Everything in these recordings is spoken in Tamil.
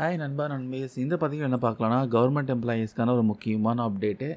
ஹாய் நண்பா நண்பேஸ் இந்த பதிவு என்ன பார்க்கலாம்னா கவர்மெண்ட் எம்ப்ளாயீஸ்க்கான ஒரு முக்கியமான அப்டேட்டு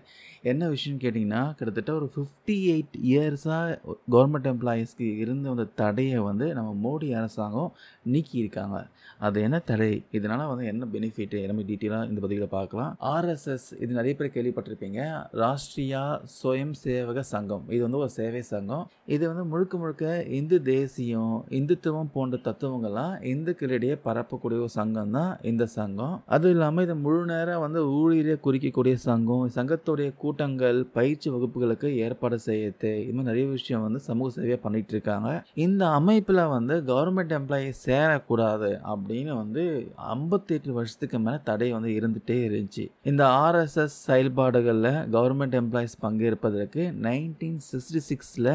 என்ன விஷயம்னு கேட்டிங்கன்னா கிட்டத்தட்ட ஒரு ஃபிஃப்டி எயிட் இயர்ஸாக கவர்மெண்ட் எம்ப்ளாயீஸ்க்கு இருந்து வந்த தடையை வந்து நம்ம மோடி அரசாங்கம் நீக்கியிருக்காங்க அது என்ன தடை இதனால் வந்து என்ன பெனிஃபிட்டு எல்லாமே டீட்டெயிலாக இந்த பதிவில் பார்க்கலாம் ஆர்எஸ்எஸ் இது நிறைய பேர் கேள்விப்பட்டிருப்பீங்க ராஷ்ட்ரியா சுயம் சேவக சங்கம் இது வந்து ஒரு சேவை சங்கம் இது வந்து முழுக்க முழுக்க இந்து தேசியம் இந்துத்துவம் போன்ற தத்துவங்கள்லாம் இந்துக்களிடையே பரப்பக்கூடிய ஒரு சங்கம் தான் இந்த சங்கம் அதுவும் இல்லாமல் இதை முழு நேரம் வந்து ஊழியரை குறிக்கக்கூடிய சங்கம் சங்கத்துடைய கூட்டங்கள் பயிற்சி வகுப்புகளுக்கு ஏற்பாடு செய்யறது இது மாதிரி நிறைய விஷயம் வந்து சமூக சேவையாக பண்ணிட்டு இருக்காங்க இந்த அமைப்பில் வந்து கவர்மெண்ட் எம்ப்ளாயி சேரக்கூடாது அப்படின்னு வந்து ஐம்பத்தி எட்டு வருஷத்துக்கு மேலே தடை வந்து இருந்துகிட்டே இருந்துச்சு இந்த ஆர்எஸ்எஸ் செயல்பாடுகளில் கவர்மெண்ட் எம்ப்ளாயிஸ் பங்கேற்பதற்கு நைன்டீன் சிக்ஸ்டி சிக்ஸில்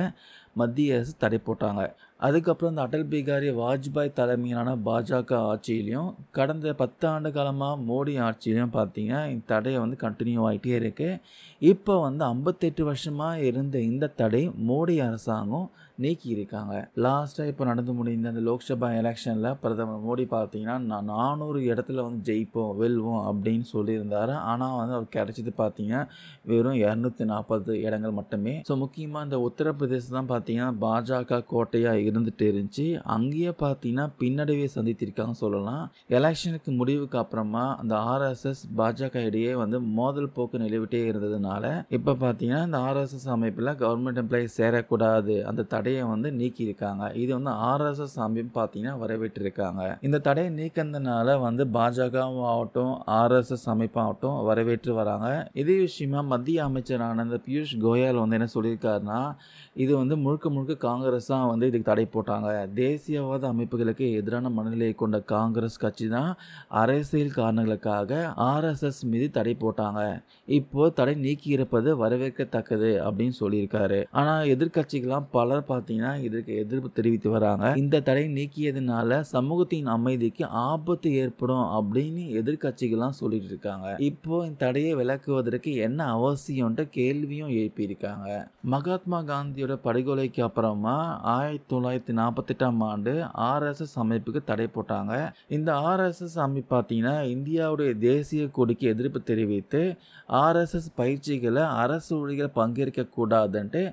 மத்திய அரசு தடை போட்டாங்க அதுக்கப்புறம் இந்த அடல் பிகாரி வாஜ்பாய் தலைமையிலான பாஜக ஆட்சியிலையும் கடந்த பத்து ஆண்டு காலமாக மோடி ஆட்சியிலையும் பார்த்தீங்கன்னா இந்த தடையை வந்து கண்டினியூ ஆகிட்டே இருக்குது இப்போ வந்து ஐம்பத்தெட்டு வருஷமாக இருந்த இந்த தடை மோடி அரசாங்கம் நீக்கி இருக்காங்க லாஸ்ட்டாக இப்போ நடந்து முடிந்த அந்த லோக்சபா எலெக்ஷனில் பிரதமர் மோடி பார்த்தீங்கன்னா நான் நானூறு இடத்துல வந்து ஜெயிப்போம் வெல்வோம் அப்படின்னு சொல்லியிருந்தார் ஆனால் வந்து அவர் கிடைச்சது பார்த்தீங்கன்னா வெறும் இரநூத்தி நாற்பது இடங்கள் மட்டுமே ஸோ முக்கியமாக இந்த உத்தரப்பிரதேசம் தான் பார்த்தீங்கன்னா பாஜக கோட்டையாக இருந்துகிட்டு இருந்துச்சு அங்கேயே பார்த்தீங்கன்னா பின்னடைவே சந்தித்திருக்காங்க சொல்லலாம் எலெக்ஷனுக்கு முடிவுக்கு அப்புறமா அந்த ஆர்எஸ்எஸ் பாஜக இடையே வந்து மோதல் போக்கு நிலவிட்டே இருந்ததுனால இப்போ பார்த்தீங்கன்னா இந்த ஆர்எஸ்எஸ் அமைப்பில் கவர்மெண்ட் எம்ப்ளாயி சேரக்கூடாது அந்த தடையை வந்து நீக்கியிருக்காங்க இது வந்து ஆர்எஸ்எஸ் அமைப்பு பார்த்தீங்கன்னா வரவேற்றிருக்காங்க இந்த தடையை நீக்கிறதுனால வந்து பாஜகவும் ஆகட்டும் ஆர்எஸ்எஸ் அமைப்பாகட்டும் வரவேற்று வராங்க இதே விஷயமா மத்திய அமைச்சரான இந்த பியூஷ் கோயல் வந்து என்ன சொல்லியிருக்காருன்னா இது வந்து முழுக்க முழுக்க காங்கிரஸ் தான் வந்து இதுக்கு தடை போட்டாங்க தேசியவாத அமைப்புகளுக்கு எதிரான மனநிலையை கொண்ட காங்கிரஸ் கட்சி தான் அரசியல் காரணங்களுக்காக ஆர்எஸ்எஸ் மீது தடை போட்டாங்க இப்போ தடை நீக்கி இருப்பது வரவேற்கத்தக்கது அப்படின்னு சொல்லியிருக்காரு ஆனால் எதிர்கட்சிகள்லாம் பலர் பார்த்தீங்கன்னா இதற்கு எதிர்ப்பு தெரிவித்து வராங்க இந்த தடை நீக்கியதுனால சமூகத்தின் அமைதிக்கு ஆபத்து ஏற்படும் அப்படின்னு எதிர்கட்சிகள்லாம் சொல்லிட்டு இருக்காங்க இப்போ இந்த தடையை விளக்குவதற்கு என்ன அவசியம்ன்ற கேள்வியும் எழுப்பியிருக்காங்க மகாத்மா காந்தியோட படுகொலை தற்கொலைக்கு அப்புறமா ஆயிரத்தி தொள்ளாயிரத்தி நாற்பத்தெட்டாம் ஆண்டு ஆர்எஸ்எஸ் அமைப்புக்கு தடை போட்டாங்க இந்த ஆர்எஸ்எஸ் அமைப்பு பார்த்தீங்கன்னா இந்தியாவுடைய தேசிய கொடிக்கு எதிர்ப்பு தெரிவித்து ஆர்எஸ்எஸ் பயிற்சிகளை அரசு ஊழியர்கள் பங்கேற்கக்கூடாதுன்ட்டு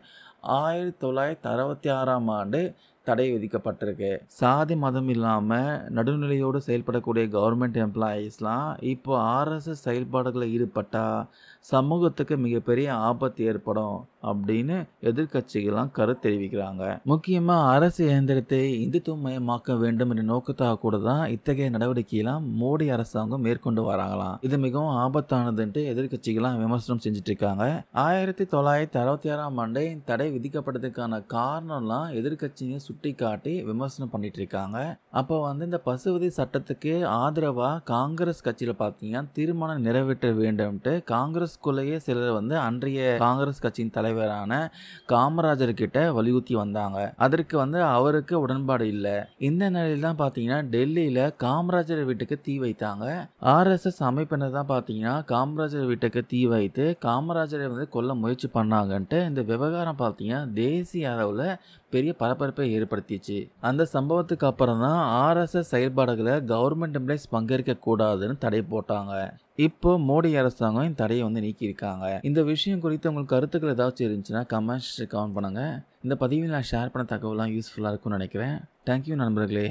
ஆயிரத்தி தொள்ளாயிரத்தி அறுபத்தி ஆறாம் ஆண்டு தடை விதிக்கப்பட்டிருக்கு சாதி மதம் இல்லாமல் நடுநிலையோடு செயல்படக்கூடிய கவர்மெண்ட் எம்ப்ளாயீஸ்லாம் இப்போ ஆர்எஸ்எஸ் செயல்பாடுகளில் ஈடுபட்டால் சமூகத்துக்கு மிகப்பெரிய ஆபத்து ஏற்படும் அப்படின்னு எதிர்கட்சிகள்லாம் கருத்து தெரிவிக்கிறாங்க முக்கியமாக அரசு இயந்திரத்தை இந்துத்துவ மயமாக்க வேண்டும் என்ற நோக்கத்தாக கூட தான் இத்தகைய நடவடிக்கையெல்லாம் மோடி அரசாங்கம் மேற்கொண்டு வராங்களாம் இது மிகவும் ஆபத்தானதுன்ட்டு எதிர்கட்சிகள்லாம் விமர்சனம் செஞ்சுட்டு இருக்காங்க ஆயிரத்தி தொள்ளாயிரத்தி அறுபத்தி ஆறாம் ஆண்டே தடை விதிக்கப்பட்டதுக்கான காரணம்லாம் எதிர்கட்சியை சுட்டி காட்டி விமர்சனம் பண்ணிட்டு இருக்காங்க அப்போ வந்து இந்த பசுவதி சட்டத்துக்கு ஆதரவாக காங்கிரஸ் கட்சியில் பார்த்தீங்கன்னா தீர்மானம் நிறைவேற்ற வேண்டும்ட்டு காங்கிரஸ்குள்ளேயே சிலர் வந்து அன்றைய காங்கிரஸ் கட்சியின் தலைவர் தலைவரான காமராஜர் கிட்ட வலியுறுத்தி வந்தாங்க அதற்கு வந்து அவருக்கு உடன்பாடு இல்லை இந்த நிலையில தான் பார்த்தீங்கன்னா டெல்லியில் காமராஜர் வீட்டுக்கு தீ வைத்தாங்க ஆர்எஸ்எஸ் அமைப்பினர் தான் பார்த்தீங்கன்னா காமராஜர் வீட்டுக்கு தீ வைத்து காமராஜரை வந்து கொல்ல முயற்சி பண்ணாங்கன்ட்டு இந்த விவகாரம் பார்த்தீங்கன்னா தேசிய அளவில் பெரிய பரபரப்பை ஏற்படுத்திச்சு அந்த சம்பவத்துக்கு அப்புறம் தான் ஆர்எஸ்எஸ் செயல்பாடுகளை கவர்மெண்ட் எம்ப்ளாயிஸ் பங்கேற்க கூடாதுன்னு தடை போட்டாங்க இப்போ மோடி அரசாங்கம் இந்த தடையை வந்து நீக்கியிருக்காங்க இந்த விஷயம் குறித்து உங்களுக்கு கருத்துக்கள் ஏதாச்சும் இருந்துச்சுன்னா கமெண்ட்ஸ் கவுண்ட் பண்ணுங்கள் இந்த பதிவில் நான் ஷேர் பண்ண தகவலாம் யூஸ்ஃபுல்லாக இருக்கும்னு நினைக்கிறேன் தேங்க்யூ நண்பர்களே